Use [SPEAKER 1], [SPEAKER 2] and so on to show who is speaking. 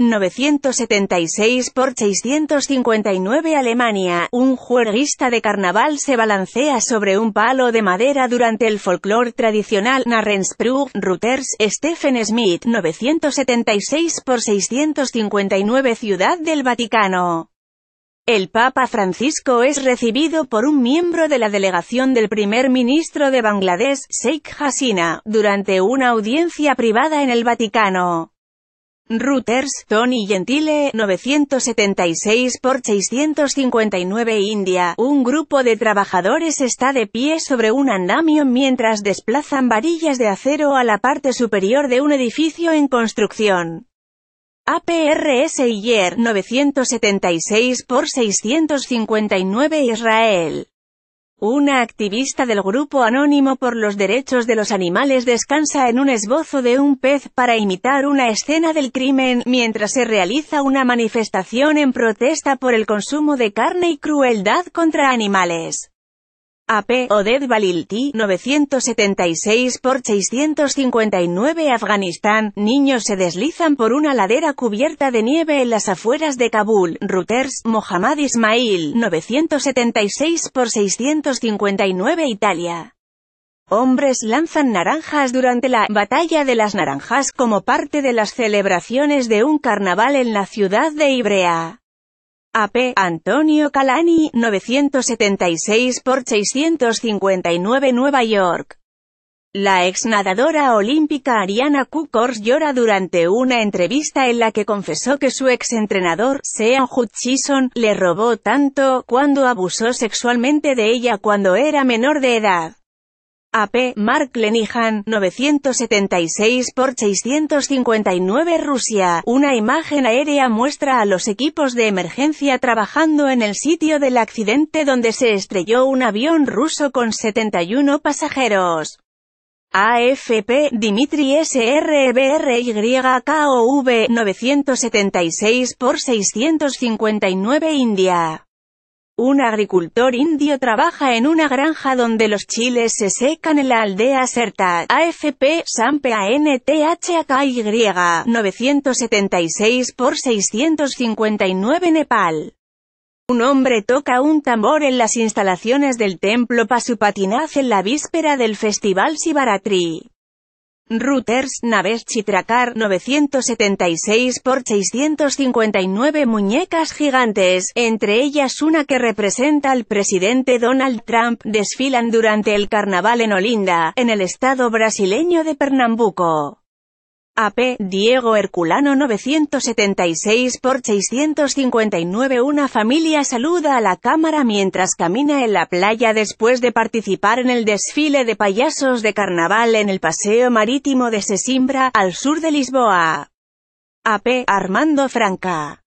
[SPEAKER 1] 976 por 659 Alemania, un juerguista de carnaval se balancea sobre un palo de madera durante el folclore tradicional Narrensprung Reuters, Stephen Smith, 976 por 659 Ciudad del Vaticano. El Papa Francisco es recibido por un miembro de la delegación del primer ministro de Bangladesh, Sheikh Hasina, durante una audiencia privada en el Vaticano. Reuters, Tony Gentile, 976 por 659 India, un grupo de trabajadores está de pie sobre un andamio mientras desplazan varillas de acero a la parte superior de un edificio en construcción. APRS Iyer, 976 por 659 Israel. Una activista del grupo anónimo por los derechos de los animales descansa en un esbozo de un pez para imitar una escena del crimen, mientras se realiza una manifestación en protesta por el consumo de carne y crueldad contra animales. AP Oded Balilti 976 por 659 Afganistán, niños se deslizan por una ladera cubierta de nieve en las afueras de Kabul, Reuters, Mohammad Ismail 976 por 659 Italia. Hombres lanzan naranjas durante la «Batalla de las Naranjas» como parte de las celebraciones de un carnaval en la ciudad de Ibrea. AP Antonio Calani, 976 por 659 Nueva York. La ex nadadora olímpica Ariana Kukors llora durante una entrevista en la que confesó que su ex entrenador, Sean Hutchison, le robó tanto, cuando abusó sexualmente de ella cuando era menor de edad. AP Mark Lenihan 976 por 659 Rusia. Una imagen aérea muestra a los equipos de emergencia trabajando en el sitio del accidente donde se estrelló un avión ruso con 71 pasajeros. AFP, Dimitri SRBRYKOV 976 por 659 India. Un agricultor indio trabaja en una granja donde los chiles se secan en la aldea Serta, AFP, Sampe Y 976 por 659 Nepal. Un hombre toca un tambor en las instalaciones del templo Pasupatinaz en la víspera del festival Sivaratri. Routers, naves Chitracar 976 por 659 muñecas gigantes, entre ellas una que representa al presidente Donald Trump, desfilan durante el carnaval en Olinda, en el estado brasileño de Pernambuco. AP, Diego Herculano 976 por 659 Una familia saluda a la cámara mientras camina en la playa después de participar en el desfile de payasos de carnaval en el paseo marítimo de Sesimbra, al sur de Lisboa. AP, Armando Franca.